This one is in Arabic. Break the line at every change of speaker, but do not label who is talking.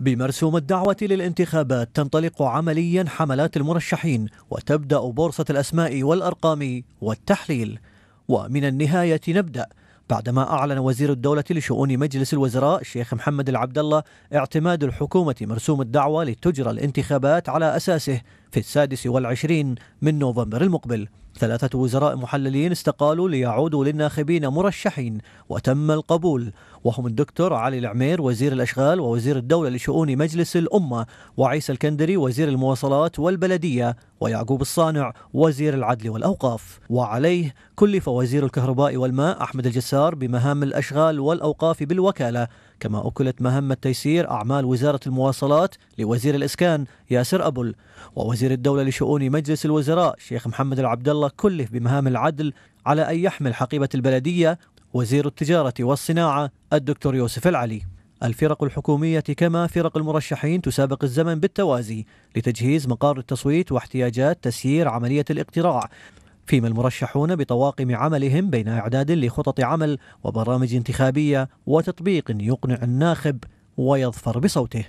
بمرسوم الدعوة للانتخابات تنطلق عمليا حملات المرشحين وتبدأ بورصة الأسماء والأرقام والتحليل ومن النهاية نبدأ بعدما أعلن وزير الدولة لشؤون مجلس الوزراء الشيخ محمد العبد الله اعتماد الحكومة مرسوم الدعوة لتجرى الانتخابات على أساسه في السادس والعشرين من نوفمبر المقبل ثلاثة وزراء محللين استقالوا ليعودوا للناخبين مرشحين وتم القبول وهم الدكتور علي العمير وزير الأشغال ووزير الدولة لشؤون مجلس الأمة وعيسى الكندري وزير المواصلات والبلدية ويعقوب الصانع وزير العدل والأوقاف وعليه كلف وزير الكهرباء والماء أحمد الجسار بمهام الأشغال والأوقاف بالوكالة كما أكلت مهمة تيسير أعمال وزارة المواصلات لوزير الإسكان ياسر أبل ووزير الدولة لشؤون مجلس الوزراء شيخ محمد العبدالله كله بمهام العدل على أن يحمل حقيبة البلدية وزير التجارة والصناعة الدكتور يوسف العلي الفرق الحكومية كما فرق المرشحين تسابق الزمن بالتوازي لتجهيز مقار التصويت واحتياجات تسيير عملية الاقتراع فيما المرشحون بطواقم عملهم بين إعداد لخطط عمل وبرامج انتخابية وتطبيق يقنع الناخب ويظفر بصوته